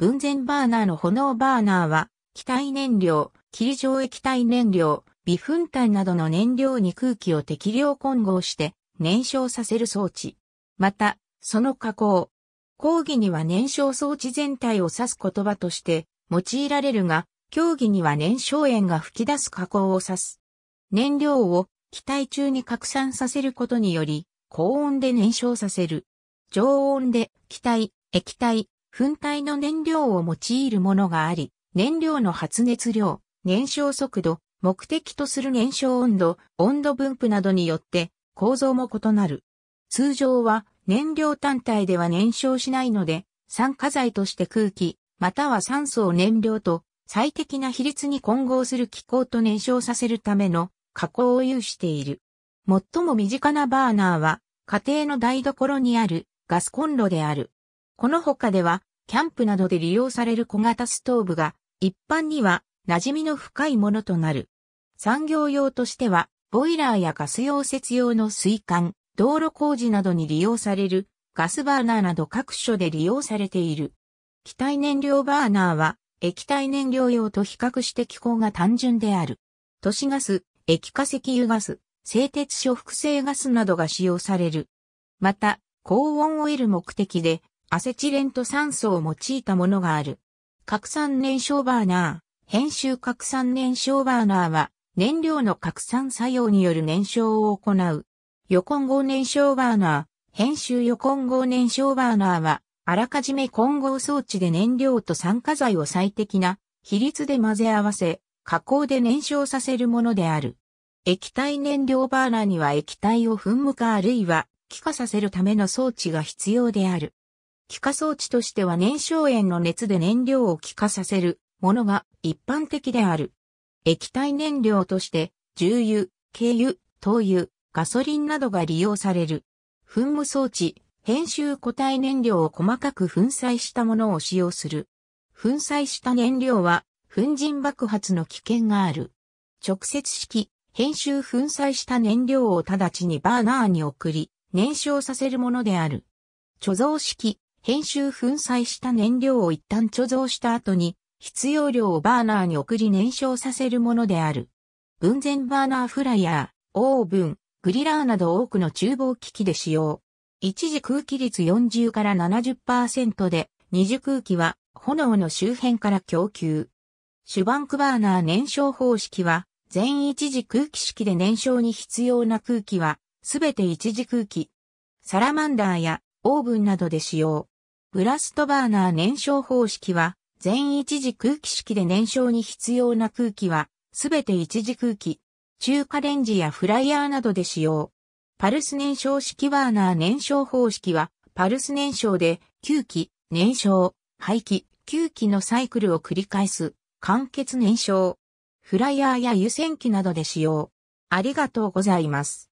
軍前バーナーの炎バーナーは、気体燃料、霧状液体燃料、微粉炭などの燃料に空気を適量混合して燃焼させる装置。また、その加工。講義には燃焼装置全体を指す言葉として用いられるが、競技には燃焼炎が吹き出す加工を指す。燃料を気体中に拡散させることにより、高温で燃焼させる。常温で気体、液体、粉体の燃料を用いるものがあり、燃料の発熱量、燃焼速度、目的とする燃焼温度、温度分布などによって構造も異なる。通常は燃料単体では燃焼しないので、酸化剤として空気、または酸素を燃料と最適な比率に混合する気候と燃焼させるための加工を有している。最も身近なバーナーは家庭の台所にあるガスコンロである。この他では、キャンプなどで利用される小型ストーブが、一般には馴染みの深いものとなる。産業用としては、ボイラーやガス溶接用の水管、道路工事などに利用される、ガスバーナーなど各所で利用されている。気体燃料バーナーは、液体燃料用と比較して気候が単純である。都市ガス、液化石油ガス、製鉄所複製ガスなどが使用される。また、高温を得る目的で、アセチレンと酸素を用いたものがある。核酸燃焼バーナー、編集核酸燃焼バーナーは、燃料の核酸作用による燃焼を行う。横混合燃焼バーナー、編集横混合燃焼バーナーは、あらかじめ混合装置で燃料と酸化剤を最適な比率で混ぜ合わせ、加工で燃焼させるものである。液体燃料バーナーには液体を噴霧化あるいは気化させるための装置が必要である。気化装置としては燃焼炎の熱で燃料を気化させるものが一般的である。液体燃料として、重油、軽油、灯油、ガソリンなどが利用される。噴霧装置、編集固体燃料を細かく粉砕したものを使用する。粉砕した燃料は、粉塵爆発の危険がある。直接式、編集粉砕した燃料を直ちにバーナーに送り、燃焼させるものである。貯蔵式、編集粉砕した燃料を一旦貯蔵した後に、必要量をバーナーに送り燃焼させるものである。分前バーナーフライヤー、オーブン、グリラーなど多くの厨房機器で使用。一時空気率40から70%で、二次空気は炎の周辺から供給。シュバンクバーナー燃焼方式は、全一時空気式で燃焼に必要な空気は、すべて一時空気。サラマンダーやオーブンなどで使用。ブラストバーナー燃焼方式は、全一時空気式で燃焼に必要な空気は、すべて一時空気、中華レンジやフライヤーなどで使用。パルス燃焼式バーナー燃焼方式は、パルス燃焼で、吸気、燃焼、排気、吸気のサイクルを繰り返す、完結燃焼。フライヤーや湯煎機などで使用。ありがとうございます。